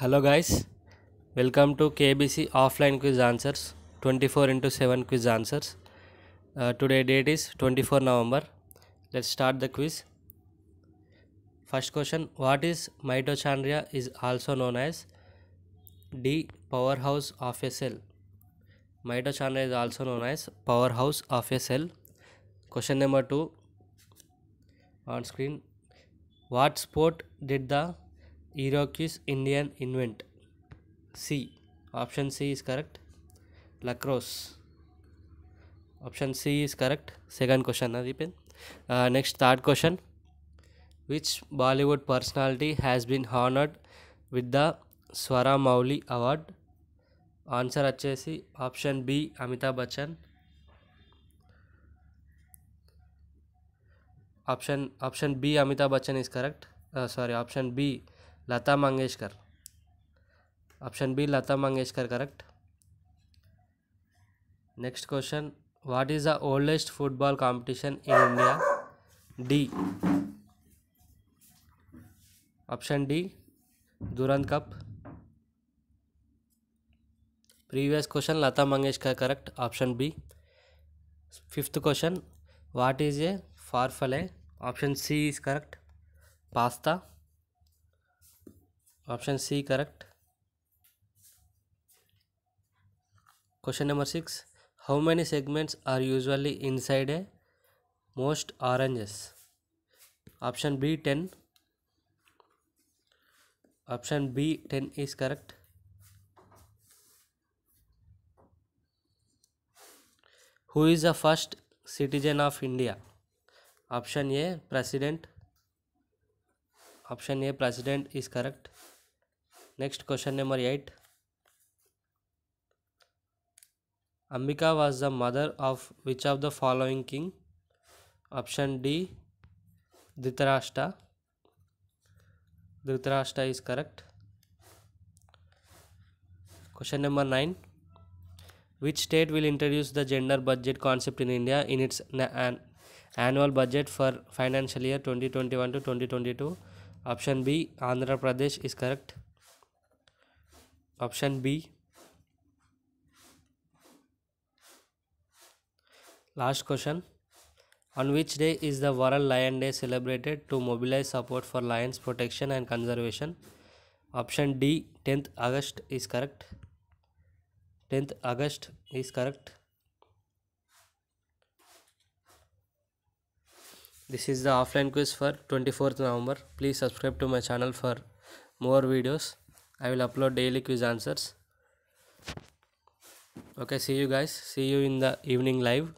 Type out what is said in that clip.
Hello guys, welcome to KBC offline quiz answers 24 into 7 quiz answers. Uh, today date is 24 November. Let's start the quiz. First question, what is mitochondria is also known as D powerhouse of a cell. Mitochondria is also known as powerhouse of a cell. Question number 2 on screen. What sport did the Iroquois Indian invent? C. Option C is correct. Lacrosse. Option C is correct. Second question, Adipin. Uh, next, third question. Which Bollywood personality has been honored with the Swara Mauli Award? Answer వచ్చేసి option B Amitabh Bachchan option option B Amitabh Bachchan is correct sorry option B Lata Mangeshkar option B Lata Mangeshkar correct next question what is the oldest football competition in India D option D Durand cup previous question Lata Mangeshkar correct option B fifth question what is a farfalle option C is correct pasta option C correct question number six how many segments are usually inside a most oranges option B ten option B ten is correct who is the first citizen of India option A president option A president is correct Next question number 8. Ambika was the mother of which of the following king? Option D. Dhritarashtra. Dhritarashtra is correct. Question number 9. Which state will introduce the gender budget concept in India in its an annual budget for financial year 2021 to 2022? Option B. Andhra Pradesh is correct option B last question on which day is the World Lion Day celebrated to mobilize support for lions protection and conservation option D 10th August is correct 10th August is correct this is the offline quiz for 24th November please subscribe to my channel for more videos I will upload daily quiz answers okay see you guys see you in the evening live